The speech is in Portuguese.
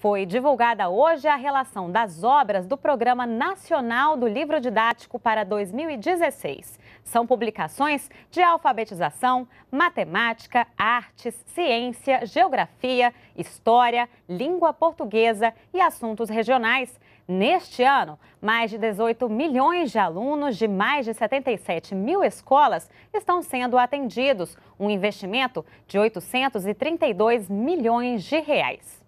Foi divulgada hoje a relação das obras do Programa Nacional do Livro Didático para 2016. São publicações de alfabetização, matemática, artes, ciência, geografia, história, língua portuguesa e assuntos regionais. Neste ano, mais de 18 milhões de alunos de mais de 77 mil escolas estão sendo atendidos, um investimento de 832 milhões de reais.